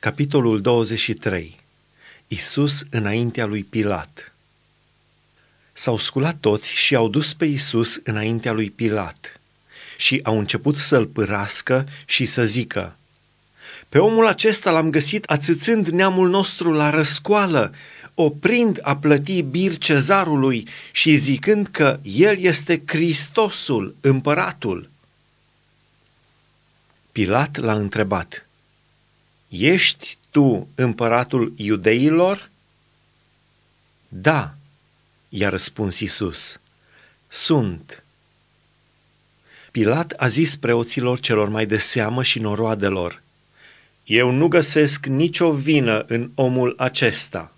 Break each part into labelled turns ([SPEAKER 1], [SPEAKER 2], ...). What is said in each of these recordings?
[SPEAKER 1] Capitolul 23. Isus înaintea lui Pilat. S-au sculat toți și au dus pe Isus înaintea lui Pilat și au început să-l pârască și să zică, Pe omul acesta l-am găsit ațățând neamul nostru la răscoală, oprind a plăti bir cezarului și zicând că el este Hristosul, împăratul. Pilat l-a întrebat – Ești tu împăratul iudeilor? Da, i-a răspuns Isus. Sunt. Pilat a zis preoților celor mai de seamă și noroadelor, Eu nu găsesc nicio vină în omul acesta.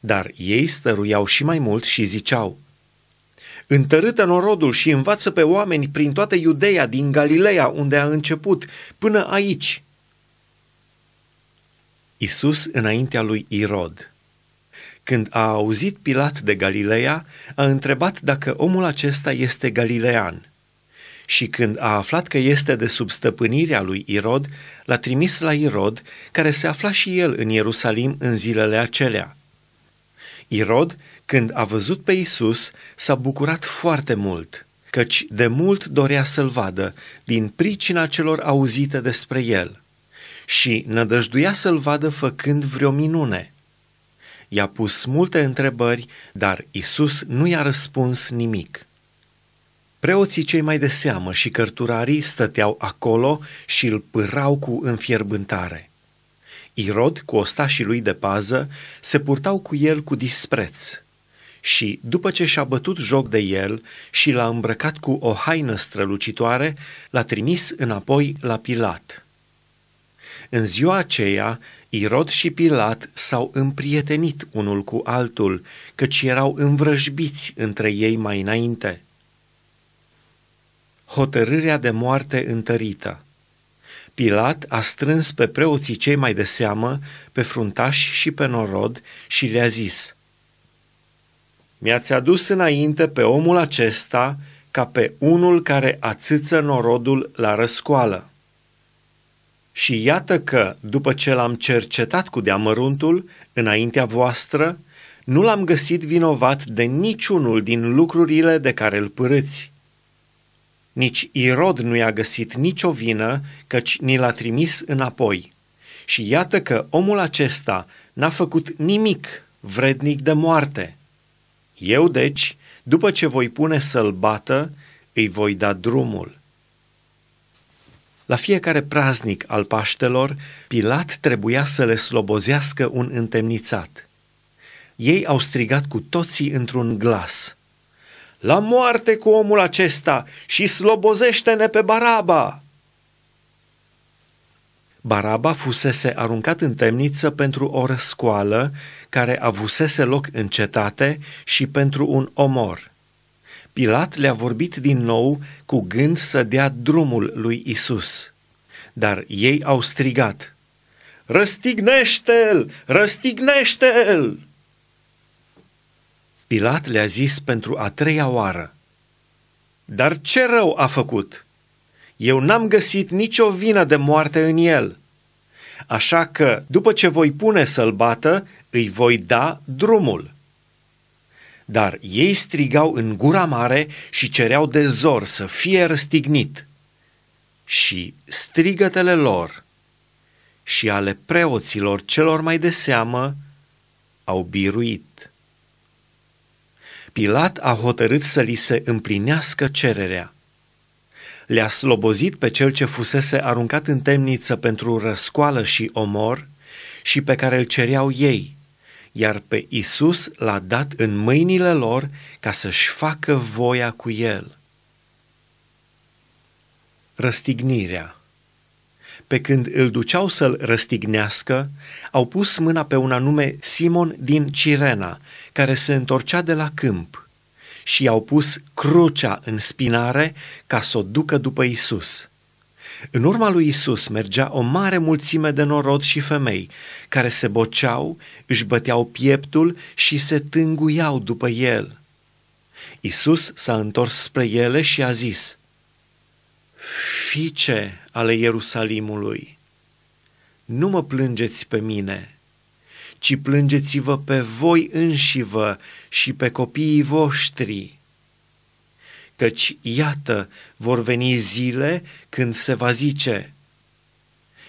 [SPEAKER 1] Dar ei stăruiau și mai mult și ziceau, Întărâtă norodul și învață pe oameni prin toată Iudeea, din Galileea, unde a început, până aici – Isus înaintea lui Irod. Când a auzit Pilat de Galileea, a întrebat dacă omul acesta este galilean. Și când a aflat că este de sub stăpânirea lui Irod, l-a trimis la Irod, care se afla și el în Ierusalim în zilele acelea. Irod, când a văzut pe Isus, s-a bucurat foarte mult, căci de mult dorea să-l vadă, din pricina celor auzite despre el și nădăjduia să-l vadă făcând vreo minune. I-a pus multe întrebări, dar Isus nu i-a răspuns nimic. Preoții cei mai de seamă și cărturarii stăteau acolo și îl pârau cu înfierbântare. Irod, cu ostașii lui de pază, se purtau cu el cu dispreț și, după ce și-a bătut joc de el și l-a îmbrăcat cu o haină strălucitoare, l-a trimis înapoi la Pilat. În ziua aceea, Irod și Pilat s-au împrietenit unul cu altul, căci erau învrăjbiți între ei mai înainte. Hotărârea de moarte întărită Pilat a strâns pe preoții cei mai de seamă, pe fruntași și pe norod și le-a zis, Mi-ați adus înainte pe omul acesta ca pe unul care ațâță norodul la răscoală. Și iată că, după ce l-am cercetat cu deamăruntul, înaintea voastră, nu l-am găsit vinovat de niciunul din lucrurile de care îl părâți. Nici Irod nu i-a găsit nicio vină, căci ni l-a trimis înapoi. Și iată că omul acesta n-a făcut nimic vrednic de moarte. Eu, deci, după ce voi pune să-l bată, îi voi da drumul. La fiecare praznic al Paștelor, Pilat trebuia să le slobozească un întemnițat. Ei au strigat cu toții într-un glas. La moarte cu omul acesta și slobozește-ne pe Baraba! Baraba fusese aruncat în temniță pentru o răscoală care avusese loc în cetate și pentru un omor – Pilat le-a vorbit din nou cu gând să dea drumul lui Isus. Dar ei au strigat, Răstignește-l! Răstignește-l! Pilat le-a zis pentru a treia oară, Dar ce rău a făcut? Eu n-am găsit nicio vină de moarte în el. Așa că, după ce voi pune să-l bată, îi voi da drumul. Dar ei strigau în gura mare și cereau de zor să fie răstignit. Și strigătele lor și ale preoților celor mai de seamă au biruit. Pilat a hotărât să li se împlinească cererea. Le-a slobozit pe cel ce fusese aruncat în temniță pentru răscoală și omor și pe care îl cereau ei – iar pe Isus l-a dat în mâinile lor ca să-și facă voia cu el. Răstignirea Pe când îl duceau să-l răstignească, au pus mâna pe un anume Simon din Cirena, care se întorcea de la câmp, și i-au pus crucea în spinare ca să o ducă după Isus. În urma lui Isus mergea o mare mulțime de norod și femei, care se boceau, își băteau pieptul și se tânguiau după el. Isus s-a întors spre ele și a zis, Fiice ale Ierusalimului, nu mă plângeți pe mine, ci plângeți-vă pe voi înșivă și pe copiii voștri, căci iată vor veni zile când se va zice,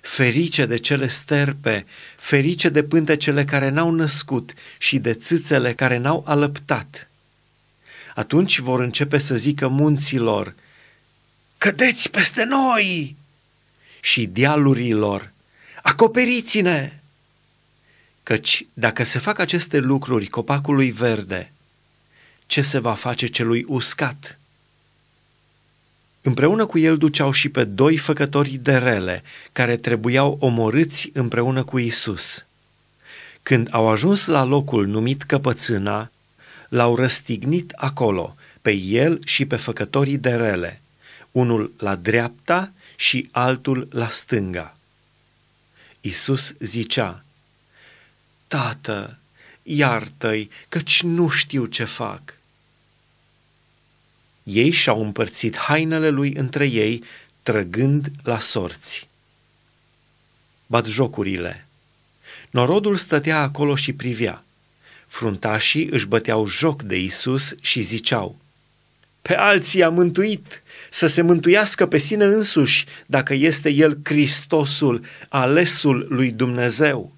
[SPEAKER 1] ferice de cele sterpe, ferice de pântecele care n-au născut și de țâțele care n-au alăptat. Atunci vor începe să zică munților, cădeți peste noi! Și dealurilor, acoperiți-ne! Căci dacă se fac aceste lucruri copacului verde, ce se va face celui uscat? Împreună cu el duceau și pe doi făcători de rele, care trebuiau omorâți împreună cu Isus. Când au ajuns la locul numit Căpățâna, l-au răstignit acolo, pe el și pe făcătorii de rele, unul la dreapta și altul la stânga. Isus zicea, Tată, iartă-i, căci nu știu ce fac. Ei și-au împărțit hainele lui între ei, trăgând la sorți. jocurile. Norodul stătea acolo și privea. Fruntașii își băteau joc de Isus și ziceau, Pe alții a mântuit, să se mântuiască pe sine însuși, dacă este El Hristosul, alesul lui Dumnezeu.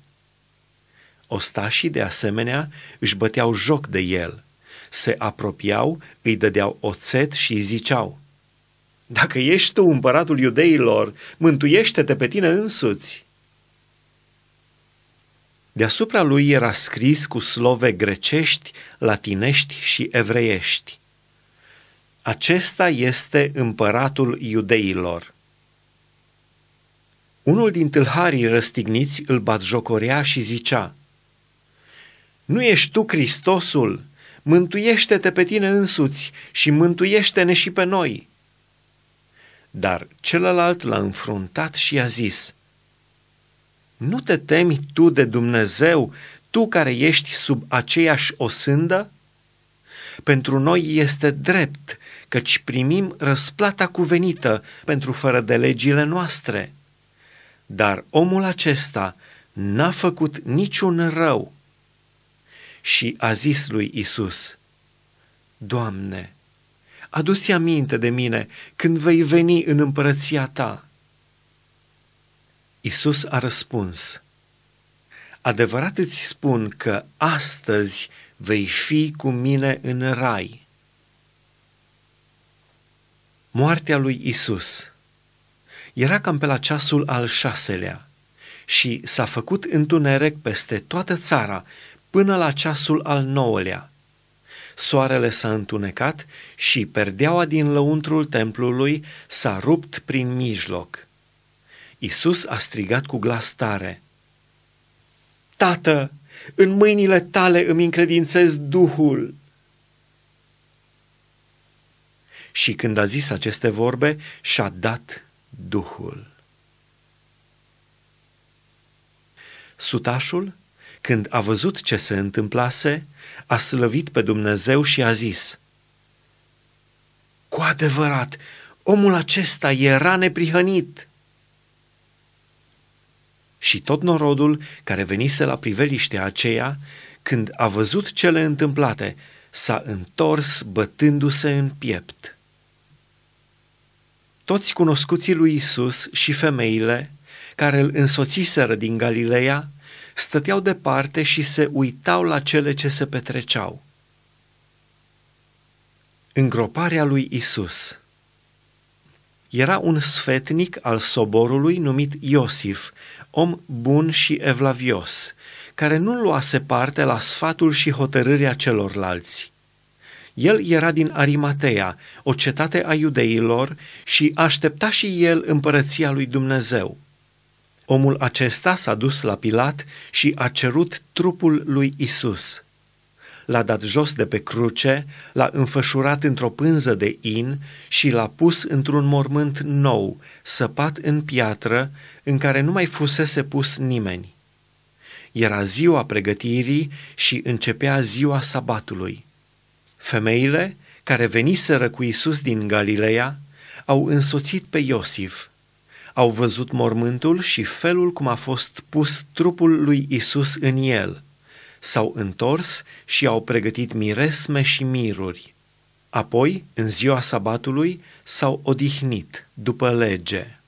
[SPEAKER 1] Ostașii, de asemenea, își băteau joc de el – se apropiau, îi dădeau oțet și îi ziceau, Dacă ești tu împăratul iudeilor, mântuiește-te pe tine însuți. Deasupra lui era scris cu slove grecești, latinești și evreiești. Acesta este împăratul iudeilor. Unul din tâlharii răstigniți îl batjocorea și zicea, Nu ești tu Hristosul?" mântuiește-te pe tine însuți și mântuiește-ne și pe noi. Dar celălalt l-a înfruntat și i-a zis, Nu te temi tu de Dumnezeu, tu care ești sub aceeași osândă? Pentru noi este drept, căci primim răsplata cuvenită pentru fără de legile noastre. Dar omul acesta n-a făcut niciun rău și a zis lui Isus: Doamne, adu-ți aminte de mine când vei veni în împărăția ta. Isus a răspuns: Adevărat îți spun că astăzi vei fi cu mine în rai. Moartea lui Isus era cam pe la ceasul al șaselea și s-a făcut întuneric peste toată țara până la ceasul al nouălea. Soarele s-a întunecat și perdeaua din lăuntrul templului s-a rupt prin mijloc. Isus a strigat cu glas tare, Tată, în mâinile tale îmi încredințez Duhul. Și când a zis aceste vorbe, și-a dat Duhul. Sutașul când a văzut ce se întâmplase, a slăvit pe Dumnezeu și a zis, Cu adevărat, omul acesta era neprihănit. Și tot norodul care venise la priveliștea aceea, când a văzut cele întâmplate, s-a întors bătându-se în piept. Toți cunoscuții lui Isus și femeile care îl însoțiseră din Galileea stăteau departe și se uitau la cele ce se petreceau. Îngroparea lui Isus. Era un sfetnic al soborului numit Iosif, om bun și evlavios, care nu luase parte la sfatul și hotărârea celorlalți. El era din Arimatea, o cetate a iudeilor, și aștepta și el împărăția lui Dumnezeu. Omul acesta s-a dus la Pilat și a cerut trupul lui Isus. L-a dat jos de pe cruce, l-a înfășurat într-o pânză de in și l-a pus într-un mormânt nou, săpat în piatră, în care nu mai fusese pus nimeni. Era ziua pregătirii și începea ziua sabatului. Femeile, care veniseră cu Isus din Galileea, au însoțit pe Iosif – au văzut mormântul și felul cum a fost pus trupul lui Isus în el. S-au întors și au pregătit miresme și miruri. Apoi, în ziua sabatului, s-au odihnit după lege.